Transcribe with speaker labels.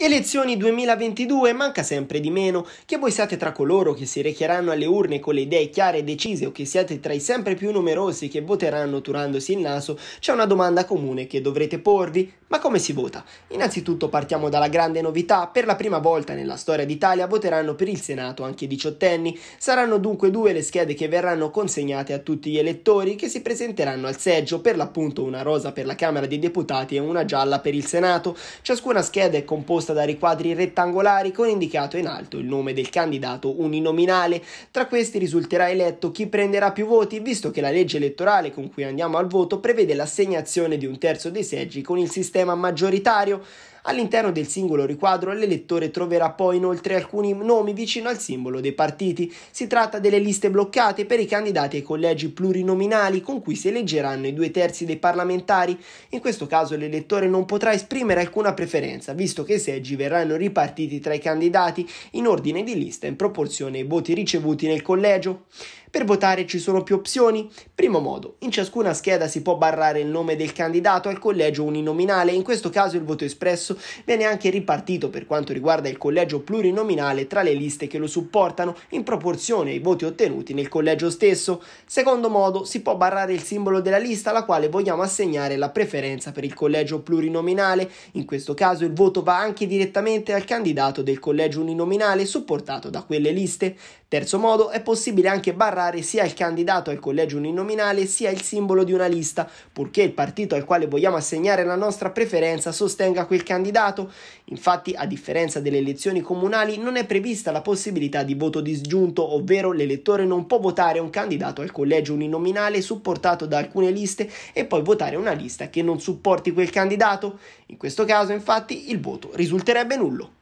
Speaker 1: Elezioni 2022 manca sempre di meno, che voi siate tra coloro che si recheranno alle urne con le idee chiare e decise o che siate tra i sempre più numerosi che voteranno turandosi il naso, c'è una domanda comune che dovrete porvi, ma come si vota? Innanzitutto partiamo dalla grande novità, per la prima volta nella storia d'Italia voteranno per il Senato anche i diciottenni, saranno dunque due le schede che verranno consegnate a tutti gli elettori che si presenteranno al seggio, per l'appunto una rosa per la Camera dei Deputati e una gialla per il Senato, ciascuna scheda è composta composta da riquadri rettangolari con indicato in alto il nome del candidato uninominale. Tra questi risulterà eletto chi prenderà più voti, visto che la legge elettorale con cui andiamo al voto prevede l'assegnazione di un terzo dei seggi con il sistema maggioritario. All'interno del singolo riquadro l'elettore troverà poi inoltre alcuni nomi vicino al simbolo dei partiti. Si tratta delle liste bloccate per i candidati ai collegi plurinominali con cui si eleggeranno i due terzi dei parlamentari. In questo caso l'elettore non potrà esprimere alcuna preferenza, visto che i seggi verranno ripartiti tra i candidati in ordine di lista in proporzione ai voti ricevuti nel collegio. Per votare ci sono più opzioni? Primo modo, in ciascuna scheda si può barrare il nome del candidato al collegio uninominale, in questo caso il voto espresso viene anche ripartito per quanto riguarda il collegio plurinominale tra le liste che lo supportano in proporzione ai voti ottenuti nel collegio stesso. Secondo modo, si può barrare il simbolo della lista alla quale vogliamo assegnare la preferenza per il collegio plurinominale, in questo caso il voto va anche direttamente al candidato del collegio uninominale supportato da quelle liste. Terzo modo, è possibile anche barrare narrare sia il candidato al collegio uninominale sia il simbolo di una lista, purché il partito al quale vogliamo assegnare la nostra preferenza sostenga quel candidato. Infatti, a differenza delle elezioni comunali, non è prevista la possibilità di voto disgiunto, ovvero l'elettore non può votare un candidato al collegio uninominale supportato da alcune liste e poi votare una lista che non supporti quel candidato. In questo caso, infatti, il voto risulterebbe nullo.